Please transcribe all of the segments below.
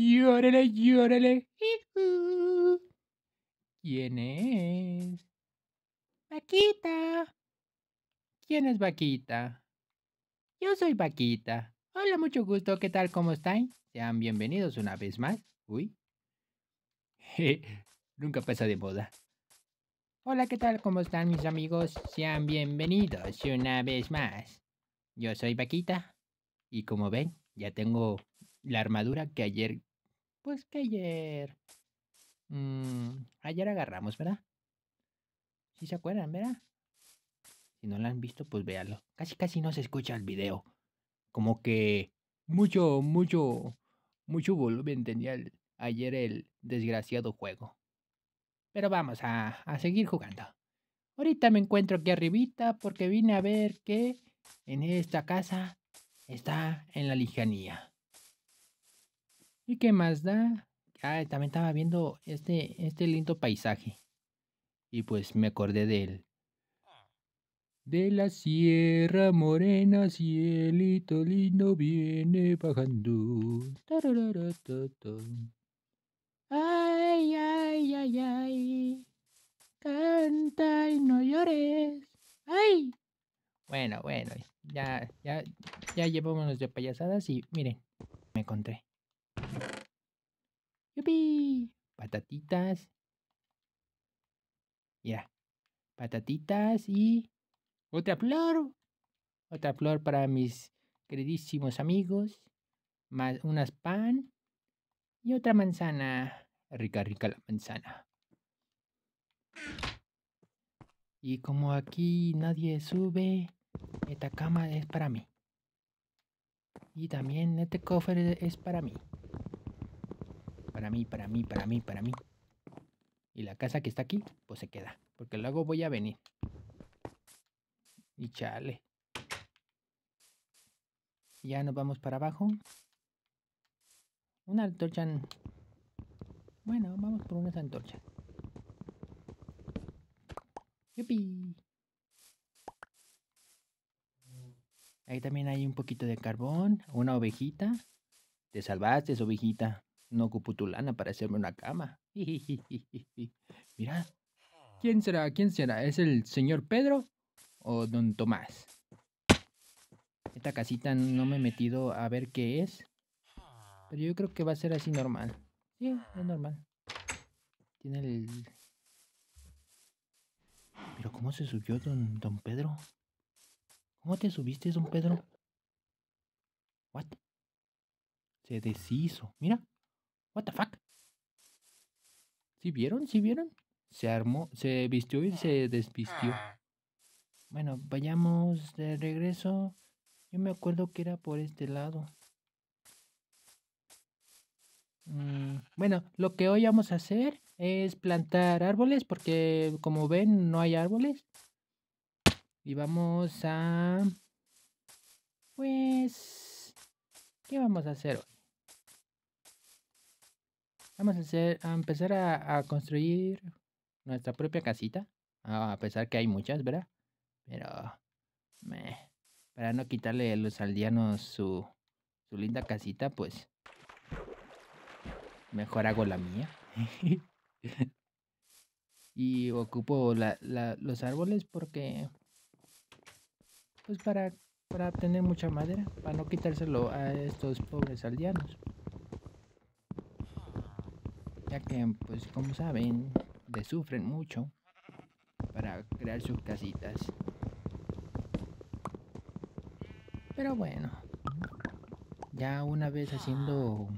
Llórale, llórale. ¿Quién es? Vaquita. ¿Quién es Vaquita? Yo soy Vaquita. Hola, mucho gusto. ¿Qué tal? ¿Cómo están? Sean bienvenidos una vez más. Uy. Nunca pasa de moda. Hola, ¿qué tal? ¿Cómo están mis amigos? Sean bienvenidos una vez más. Yo soy Vaquita. Y como ven, ya tengo la armadura que ayer pues que ayer. Mm, ayer agarramos, ¿verdad? Si se acuerdan, ¿verdad? Si no lo han visto, pues véalo. Casi, casi no se escucha el video. Como que mucho, mucho, mucho volumen tenía ayer el desgraciado juego. Pero vamos a, a seguir jugando. Ahorita me encuentro aquí arribita porque vine a ver que en esta casa está en la lejanía. ¿Y qué más da? Ah, también estaba viendo este, este lindo paisaje. Y pues me acordé de él. De la sierra morena, cielito lindo viene bajando. Ay, ay, ay, ay. Canta y no llores. ¡Ay! Bueno, bueno, ya, ya, ya llevámonos de payasadas y miren, me encontré. ¡Yupi! Patatitas. ya Patatitas y otra flor. Otra flor para mis queridísimos amigos. Más unas pan y otra manzana. Rica, rica la manzana. Y como aquí nadie sube, esta cama es para mí. Y también este cofre es para mí para mí, para mí, para mí, para mí. Y la casa que está aquí, pues se queda. Porque luego voy a venir. Y chale. Ya nos vamos para abajo. Una antorcha. Bueno, vamos por una antorcha. ¡Yupi! Ahí también hay un poquito de carbón, una ovejita. Te salvaste, ovejita. No ocupo tu para hacerme una cama. Mira. ¿Quién será? ¿Quién será? ¿Es el señor Pedro o don Tomás? Esta casita no me he metido a ver qué es. Pero yo creo que va a ser así normal. Sí, es normal. Tiene el... Pero ¿cómo se subió don, don Pedro? ¿Cómo te subiste, don Pedro? ¿Qué? Se deshizo. Mira. What the fuck? ¿Sí vieron? ¿Sí vieron? Se armó, se vistió y se desvistió. Ah. Bueno, vayamos de regreso. Yo me acuerdo que era por este lado. Mm, bueno, lo que hoy vamos a hacer es plantar árboles porque como ven no hay árboles. Y vamos a... Pues... ¿Qué vamos a hacer hoy? Vamos a, empezar a, construir nuestra propia casita. a pesar que hay muchas, ¿verdad? Pero... Meh, para no quitarle a los aldeanos su, su linda casita, pues... Mejor hago la mía. y ocupo los árboles porque... Pues para, para obtener mucha madera. Para no quitárselo a estos pobres aldeanos ya que pues como saben, les sufren mucho para crear sus casitas. Pero bueno, ya una vez haciendo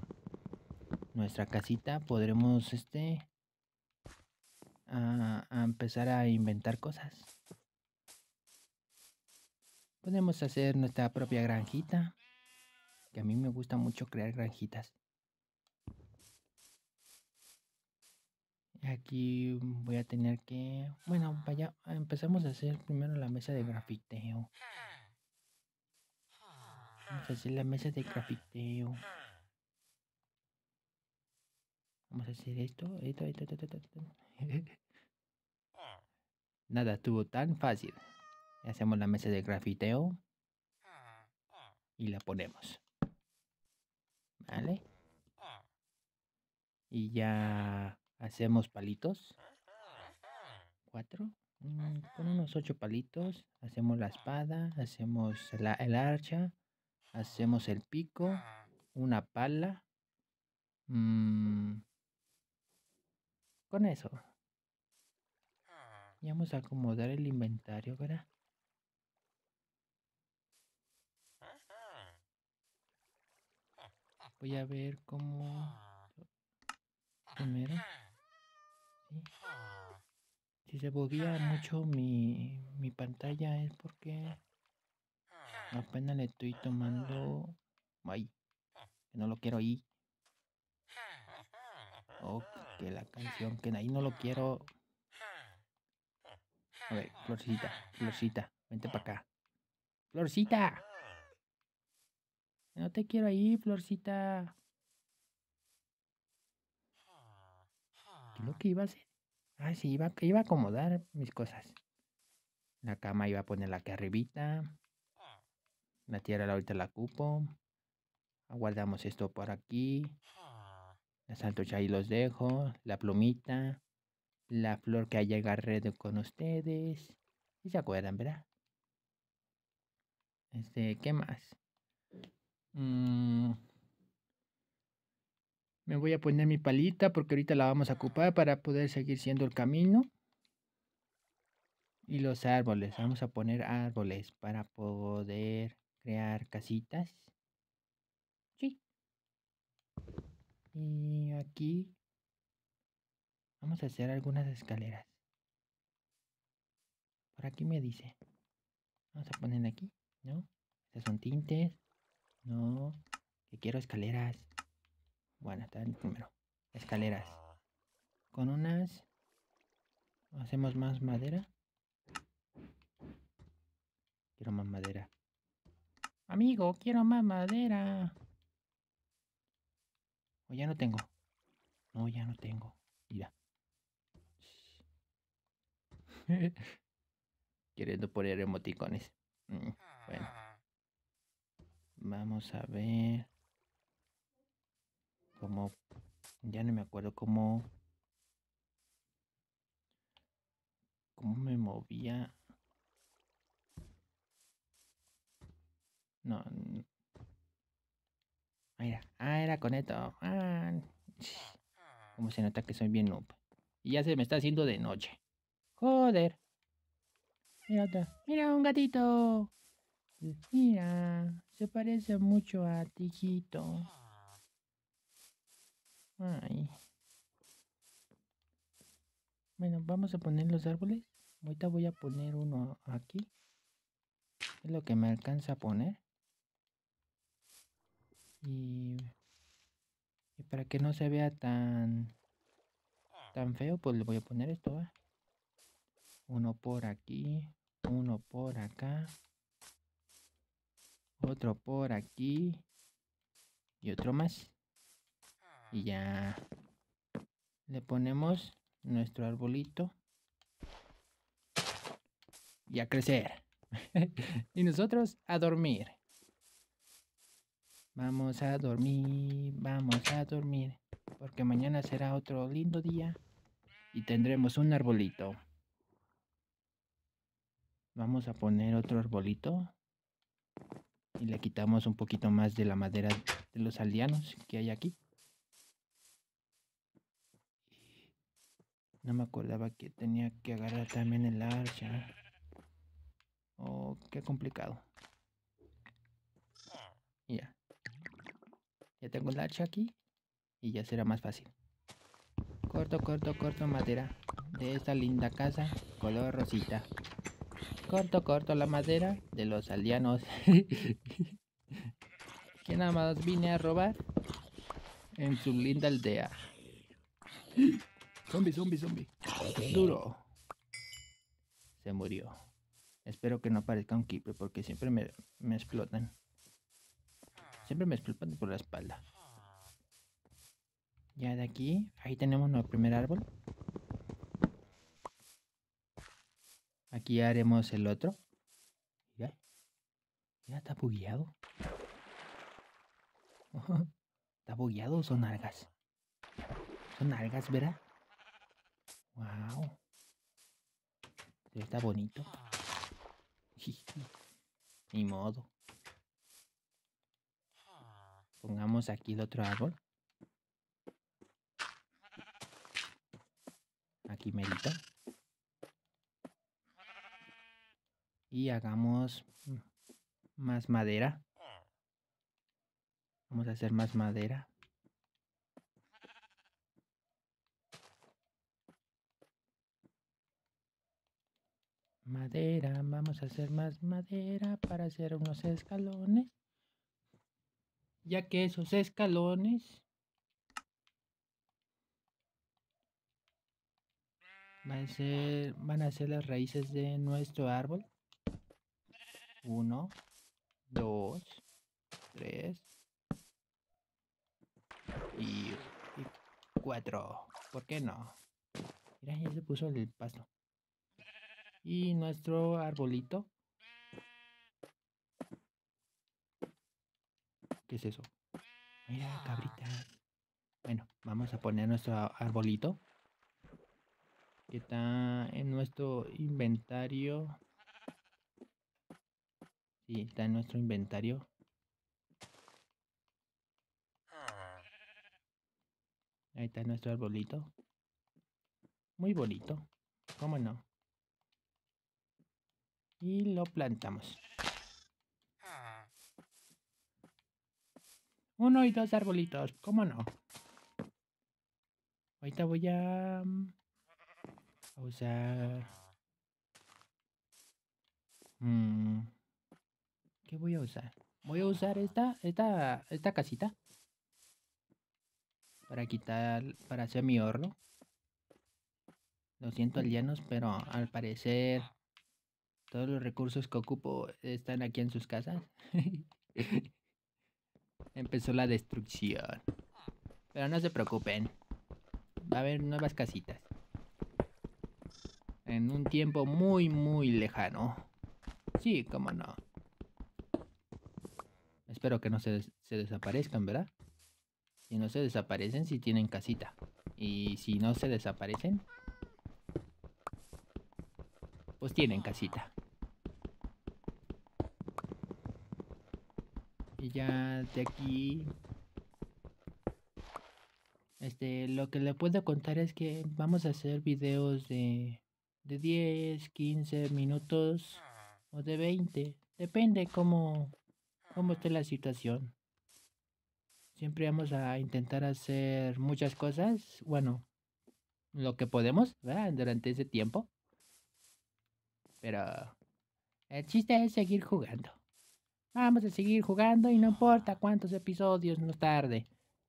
nuestra casita podremos este a empezar a inventar cosas. Podemos hacer nuestra propia granjita, que a mí me gusta mucho crear granjitas. Aquí voy a tener que... Bueno, vaya, empezamos a hacer primero la mesa de grafiteo. Vamos a hacer la mesa de grafiteo. Vamos a hacer esto, esto, esto. Nada, estuvo tan fácil. Hacemos la mesa de grafiteo. Y la ponemos. ¿Vale? Y ya hacemos palitos. Cuatro. Mm, con unos ocho palitos. Hacemos la espada. Hacemos la, el archa. Hacemos el pico. Una pala. Mm, con eso. Ah. Y vamos a acomodar el inventario, ¿verdad? Voy a ver cómo... Ah. Primero. Ah. Si se volvía ah. mucho mi, mi pantalla es porque ah. apenas le estoy tomando... Ay, no lo quiero ahí. Oh, que la canción, que ahí no lo quiero. A ver, Florcita, Florcita, vente para acá. Florcita. No te quiero ahí, Florcita. lo que iba a hacer? Ah, sí, iba, que iba a acomodar mis cosas. La cama iba a ponerla aquí arribita. Ah. La tierra ahorita la cupo. Aguardamos esto por aquí. Ah. Las antorchas ahí los dejo. La plumita. La flor que haya agarrado con ustedes. Y se acuerdan, ¿verdad? Este, ¿qué más? Mmm... Me voy a poner mi palita porque ahorita la vamos a ocupar para poder seguir siendo el camino. Y los árboles, vamos a poner árboles para poder crear casitas. Sí. Y aquí vamos a hacer algunas escaleras. Por aquí me dice. Vamos a poner aquí, ¿no? Estas son tintes. No, que quiero escaleras. Bueno, está el primero. Escaleras. Ah. Con unas... Hacemos más madera. Quiero más madera. Amigo, quiero más madera. O ya no tengo. No, ya no tengo. Mira. Queriendo poner emoticones. Mm, bueno. Ah. Vamos a ver como ya no me acuerdo cómo cómo me movía no, mira, Ah, era, con esto ah, ah. como se nota que soy bien noob y ya se me está haciendo de noche joder mira mira un gatito ah. mira se parece mucho a Tijito bueno, vamos a poner los árboles. Ahorita voy a poner uno aquí. Es lo que me alcanza a poner. Y, para que no se vea tan tan feo, pues le voy a poner esto. Uno por aquí, uno por acá, otro por aquí y otro más. Y ya le ponemos nuestro arbolito. Y a crecer. y nosotros a dormir. Vamos a dormir, vamos a dormir. Porque mañana será otro lindo día. Y tendremos un arbolito. Vamos a poner otro arbolito. Y le quitamos un poquito más de la madera de los aldeanos que hay aquí. me acordaba que tenía que agarrar también el archa. Oh, qué complicado. Ya. Ya tengo el archa aquí. Y ya será más fácil. Corto, corto, corto madera. De esta linda casa, color rosita. Corto, corto la madera de los aldeanos. que nada más vine a robar en su linda aldea. Zombie, zombie, zombie. Duro. Se murió. Espero que no aparezca un keeper porque siempre me, explotan. Siempre me explotan por la espalda. Ya de aquí, ahí tenemos nuestro primer árbol. Aquí haremos el otro. ¿Ya? ¿Ya está bugueado. está bugueado son algas. Son algas, ¿verdad? Wow. Está bonito. Ni modo. Pongamos aquí el otro árbol. Aquí merita. Y hagamos más madera. Vamos a hacer más madera. madera, vamos a hacer más madera para hacer unos escalones. Ya que esos escalones van a ser, van a ser las raíces de nuestro árbol. Uno, dos, tres y, cuatro. ¿Por qué no? Mira, ya se puso el pasto y nuestro arbolito. ¿Qué es eso? Mira, cabrita Bueno, vamos a poner nuestro arbolito. Que está en nuestro inventario. Sí, está en nuestro inventario. Ahí está nuestro arbolito. Muy bonito. ¿Cómo no? y lo plantamos. Uno y dos arbolitos, ¿cómo no? Ahorita voy a... Mm, a usar... Mm, ¿Qué voy a usar? Voy a usar esta, esta, esta casita. Para quitar, para hacer mi horno. Lo siento aldeanos, pero al parecer todos los recursos que ocupo están aquí en sus casas. Empezó la destrucción. Pero no se preocupen. Va a haber nuevas casitas. En un tiempo muy, muy lejano. Sí, cómo no. Espero que no se, desaparezcan, ¿verdad? Si no se desaparecen, si tienen casita. Y si no se desaparecen, pues tienen casita. Y ya de aquí... Este, lo que le puedo contar es que vamos a hacer videos de, 10, 15 minutos o de 20. Depende cómo, cómo esté la situación. Siempre vamos a intentar hacer muchas cosas. Bueno, lo que podemos, ¿verdad? Durante ese tiempo. Pero el chiste es seguir jugando. Vamos a seguir jugando y no importa cuántos episodios nos tarde.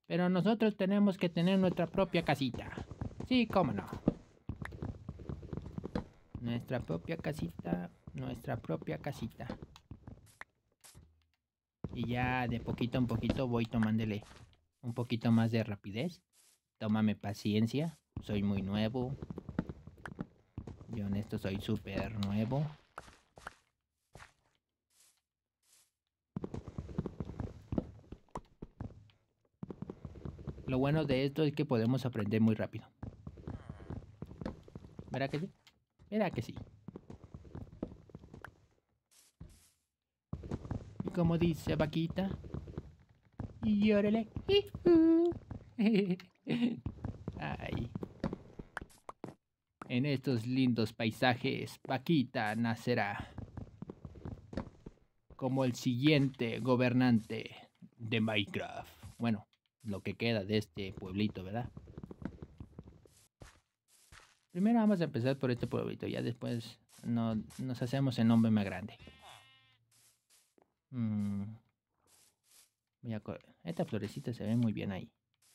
Pero nosotros tenemos que tener nuestra propia casita. Sí, cómo no. Nuestra propia casita, nuestra propia casita. Y ya de poquito en poquito voy tomándole un poquito más de rapidez. Tómame paciencia, soy muy nuevo. Yo en esto soy súper nuevo. Lo bueno de esto es que podemos aprender muy rápido. ¿Verdad que sí? ¿Verdad que sí? Y como dice Vaquita. Y órale. Ay. En estos lindos paisajes, Paquita nacerá como el siguiente gobernante de Minecraft. Bueno, lo que queda de este pueblito, ¿verdad? Primero vamos a empezar por este pueblito, ya después nos hacemos el nombre más grande. Mm. Esta florecita se ve muy bien ahí.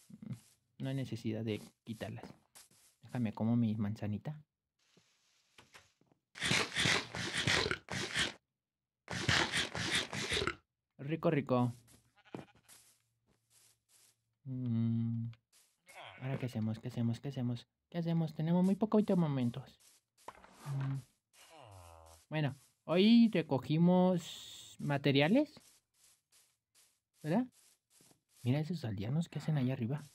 Mm, no hay necesidad de quitarlas. Déjame como mi manzanita. Rico, rico. Mm. Ahora, ¿qué hacemos? ¿Qué hacemos? ¿Qué hacemos? ¿Qué hacemos? Tenemos muy pocos momentos. Mm. Bueno, hoy recogimos materiales. ¿Verdad? Mira esos aldeanos que hacen allá arriba.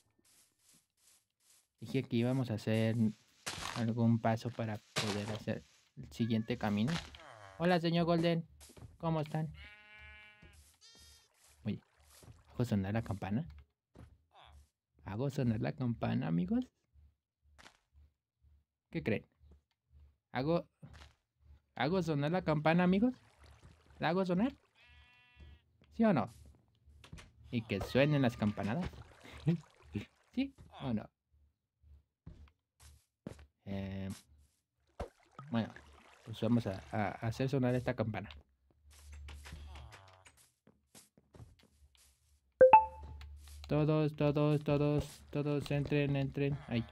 Dije que íbamos a hacer algún paso para poder hacer el siguiente camino. Hola, señor Golden. ¿Cómo están? Oye, ¿puedo sonar la campana? Hago sonar la campana, amigos. ¿Qué creen? ¿Hago, ¿Hago sonar la campana, amigos? ¿La hago sonar? ¿Sí o no? Y que suenen las campanadas. ¿Sí o no? Eh, bueno, pues vamos a, a hacer sonar esta campana. Todos, todos, todos, todos, entren, entren. Ahí.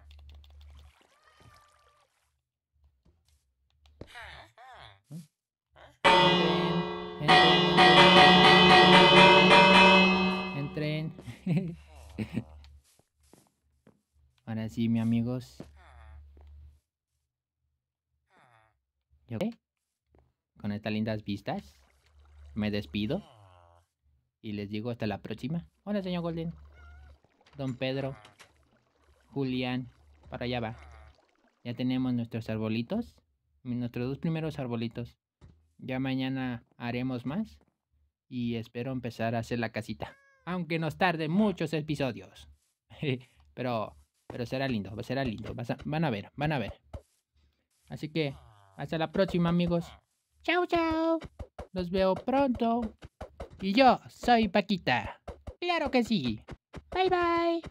Entren, entren. Ahora sí, mi amigos. ¿Yo Con estas lindas vistas, me despido. Y les digo hasta la próxima. Hola, señor Golden. Don Pedro, Julián, para allá va. Ya tenemos nuestros arbolitos, nuestros dos primeros arbolitos. Ya mañana haremos más y espero empezar a hacer la casita. Aunque nos tarde muchos episodios. pero, pero será lindo, será lindo. van a ver, van a ver. Así que, hasta la próxima amigos. Chao, chao. Los veo pronto. Y yo soy Paquita. Claro que sí. Bye bye.